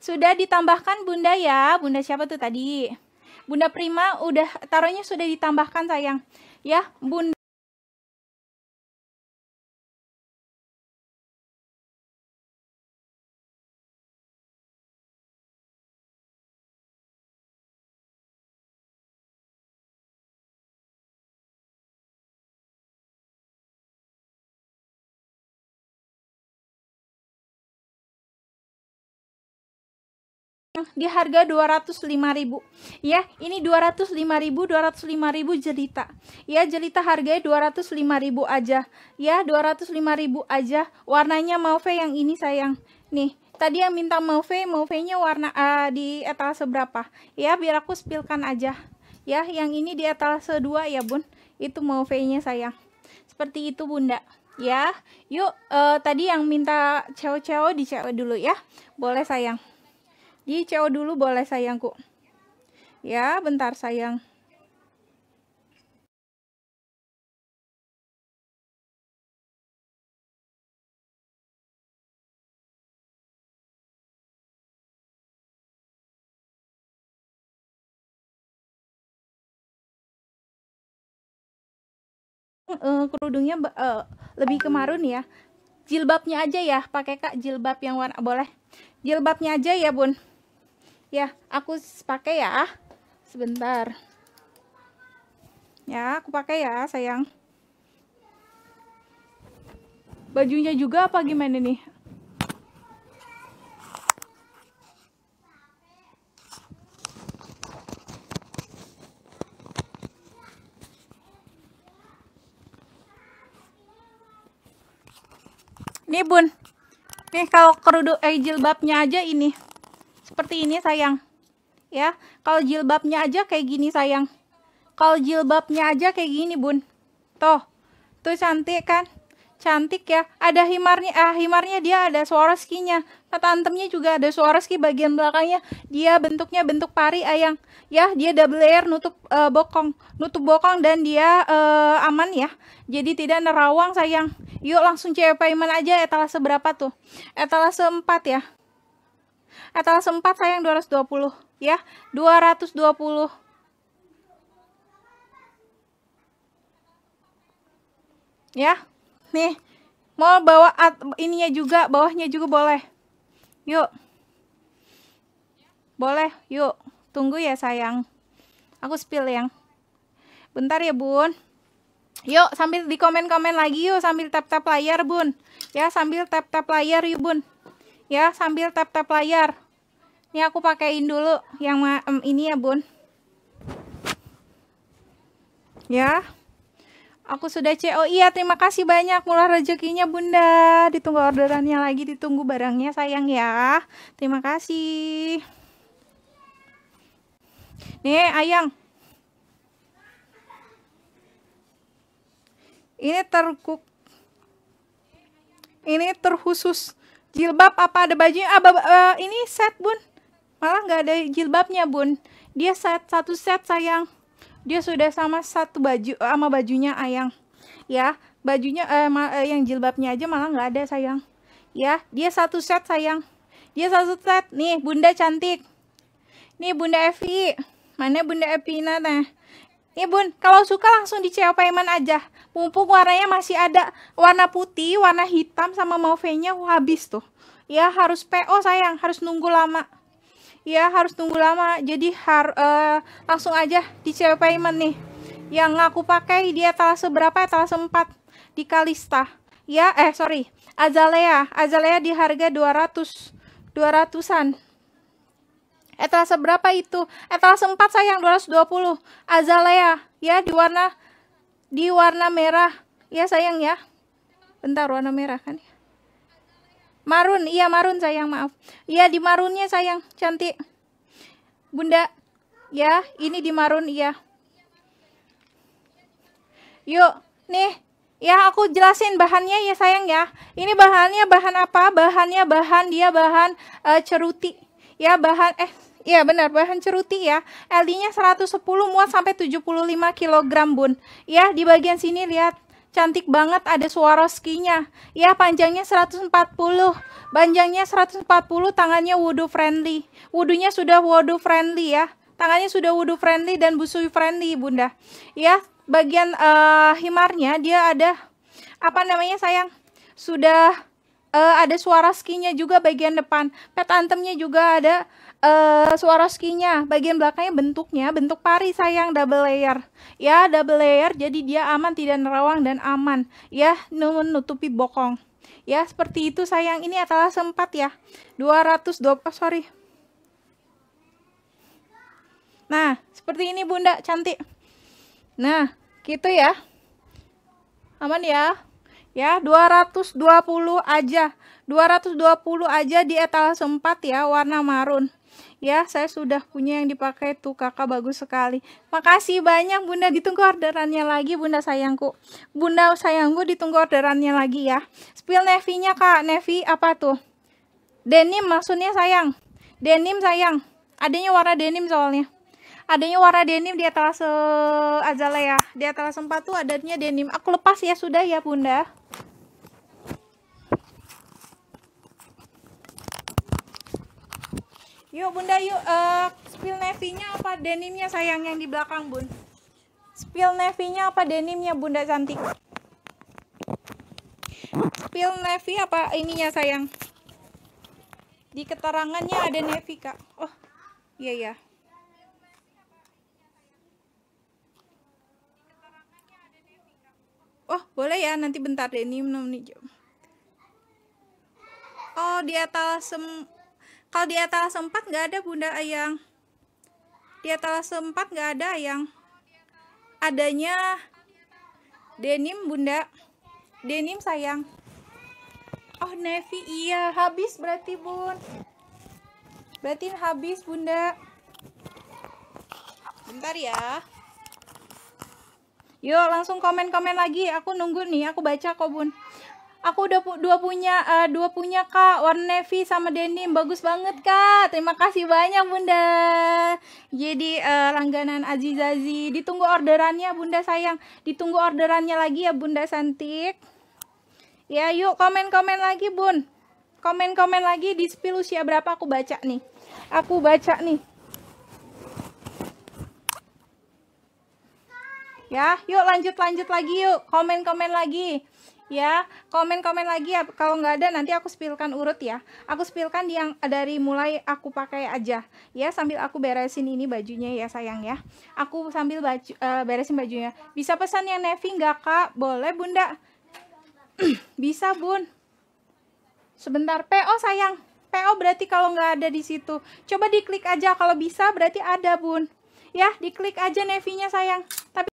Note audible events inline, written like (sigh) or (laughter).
Sudah ditambahkan Bunda ya. Bunda siapa tuh tadi? Bunda Prima udah taruhnya sudah ditambahkan sayang. Ya, Bunda di harga 205.000 ya ini 205.000 205.000 jelita ya jelita harganya 205.000 aja ya 205.000 aja warnanya mauve yang ini sayang nih tadi yang minta mauve mauve-nya warna uh, di etalase berapa ya biar aku spilkan aja ya yang ini di etalase 2 ya bun itu mauve-nya sayang seperti itu bunda ya yuk uh, tadi yang minta ceo-ceo di cewek dulu ya boleh sayang di CO dulu boleh sayangku. Ya, bentar sayang. uh, kerudungnya uh, lebih kemarun ya. Jilbabnya aja ya, pakai Kak jilbab yang warna boleh. Jilbabnya aja ya, Bun ya aku pakai ya sebentar ya aku pakai ya sayang bajunya juga apa gimana nih Nih bun, nih kalau kerudung eh jilbabnya aja ini seperti ini sayang ya kalau jilbabnya aja kayak gini sayang kalau jilbabnya aja kayak gini bun tuh tuh cantik kan cantik ya ada himarnya ah himarnya dia ada suara skinya kata antemnya juga ada suara ski bagian belakangnya dia bentuknya bentuk pari ayang ya dia double layer nutup uh, bokong nutup bokong dan dia uh, aman ya jadi tidak nerawang sayang yuk langsung cewek payment aja etalase berapa tuh etalase 4 ya Etalase 4 sayang 220 ya. 220. Ya. Nih. Mau bawa at, ininya juga, bawahnya juga boleh. Yuk. Boleh, yuk. Tunggu ya sayang. Aku spill yang. Bentar ya, Bun. Yuk, sambil di komen-komen lagi yuk, sambil tap-tap layar, Bun. Ya, sambil tap-tap layar yuk, Bun ya sambil tap-tap layar. Ini aku pakaiin dulu yang um, ini ya bun. Ya. Aku sudah CO. Iya, terima kasih banyak. Murah rezekinya, Bunda. Ditunggu orderannya lagi, ditunggu barangnya, sayang ya. Terima kasih. Nih, Ayang. Ini terkuk. Ini terkhusus jilbab apa ada bajunya ah, bab, uh, ini set bun malah nggak ada jilbabnya bun dia set satu set sayang dia sudah sama satu baju sama bajunya ayang ya bajunya uh, ma, uh, yang jilbabnya aja malah nggak ada sayang ya dia satu set sayang dia satu set nih bunda cantik nih bunda Evi mana bunda Evina teh Nih ya, bun, kalau suka langsung di CEO payment aja. Mumpung warnanya masih ada warna putih, warna hitam sama mauve-nya habis tuh. Ya harus PO sayang, harus nunggu lama. Ya harus nunggu lama. Jadi har uh, langsung aja di CEO payment nih. Yang aku pakai dia talase berapa? Ya? Talase 4 di Kalista. Ya, eh sorry, Azalea. Azalea di harga 200 200-an etalase eh, berapa itu? Etalase eh, 4 sayang 220. Azalea ya di warna di warna merah. Ya sayang ya. Bentar warna merah kan ya? Marun, iya marun sayang maaf. Iya di marunnya sayang cantik. Bunda, ya ini di marun iya. Yuk, nih Ya, aku jelasin bahannya ya sayang ya. Ini bahannya bahan apa? Bahannya bahan dia bahan uh, ceruti. Ya, bahan eh Iya benar bahan ceruti ya. LD-nya 110 muat sampai 75 kg bun. Ya di bagian sini lihat cantik banget ada suara nya Ya panjangnya 140, panjangnya 140, tangannya wudu friendly. Wudunya sudah wudu friendly ya. Tangannya sudah wudu friendly dan busui friendly bunda. Ya bagian uh, himarnya dia ada apa namanya sayang sudah uh, ada suara skinya juga bagian depan. Pet antemnya juga ada uh, eh, Swarovski-nya, bagian belakangnya bentuknya bentuk pari sayang double layer. Ya, double layer jadi dia aman tidak nerawang dan aman. Ya, menutupi bokong. Ya, seperti itu sayang. Ini adalah sempat ya. 220 oh, sorry. Nah, seperti ini Bunda cantik. Nah, gitu ya. Aman ya. Ya, 220 aja. 220 aja di etalase 4 ya, warna marun ya saya sudah punya yang dipakai tuh kakak bagus sekali makasih banyak bunda ditunggu orderannya lagi bunda sayangku bunda sayangku ditunggu orderannya lagi ya spill Nevinya kak nevi apa tuh denim maksudnya sayang denim sayang adanya warna denim soalnya adanya warna denim di atas uh, ya. di atas 4 tuh adanya denim aku lepas ya sudah ya bunda Yuk bunda yuk uh, spill navy-nya apa denimnya sayang yang di belakang bun. Spill navy-nya apa denimnya bunda cantik. Spill navy apa ininya sayang. Di keterangannya ada navy kak. Oh iya iya. Oh boleh ya nanti bentar denim 6 Oh di atas kalau di etalase 4 nggak ada bunda ayang di etalase 4 nggak ada ayang adanya denim bunda denim sayang oh navy iya habis berarti bun berarti habis bunda bentar ya yuk langsung komen-komen lagi aku nunggu nih aku baca kok bun Aku udah pu dua punya uh, dua punya Kak, warna navy sama denim. Bagus banget Kak. Terima kasih banyak Bunda. Jadi uh, langganan Azizazi, ditunggu orderannya Bunda sayang. Ditunggu orderannya lagi ya Bunda Santik. Ya, yuk komen-komen lagi Bun. Komen-komen lagi di spill usia berapa aku baca nih. Aku baca nih. ya yuk lanjut lanjut lagi yuk komen komen lagi ya komen-komen lagi ya kalau nggak ada nanti aku spilkan urut ya aku spilkan yang dari mulai aku pakai aja ya sambil aku beresin ini bajunya ya sayang ya aku sambil baju, uh, beresin bajunya bisa pesan yang navy nggak kak boleh bunda (clears throat) bisa bun sebentar PO sayang PO berarti kalau nggak ada di situ coba diklik aja kalau bisa berarti ada bun ya diklik aja nevinya sayang tapi